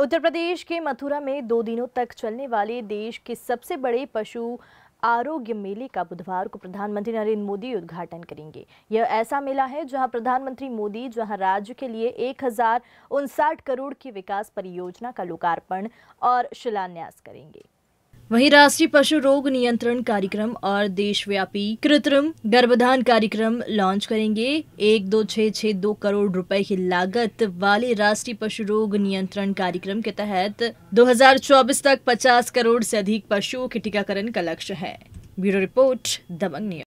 उत्तर प्रदेश के मथुरा में दो दिनों तक चलने वाले देश के सबसे बड़े पशु आरोग्य मेले का बुधवार को प्रधानमंत्री नरेंद्र मोदी उद्घाटन करेंगे यह ऐसा मेला है जहां प्रधानमंत्री मोदी जहां राज्य के लिए एक करोड़ की विकास परियोजना का लोकार्पण और शिलान्यास करेंगे वहीं राष्ट्रीय पशु रोग नियंत्रण कार्यक्रम और देशव्यापी कृत्रिम गर्भधान कार्यक्रम लॉन्च करेंगे एक दो छः छः दो करोड़ रुपए की लागत वाले राष्ट्रीय पशु रोग नियंत्रण कार्यक्रम के तहत 2024 तक 50 करोड़ से अधिक पशुओं के टीकाकरण का लक्ष्य है ब्यूरो रिपोर्ट दबंग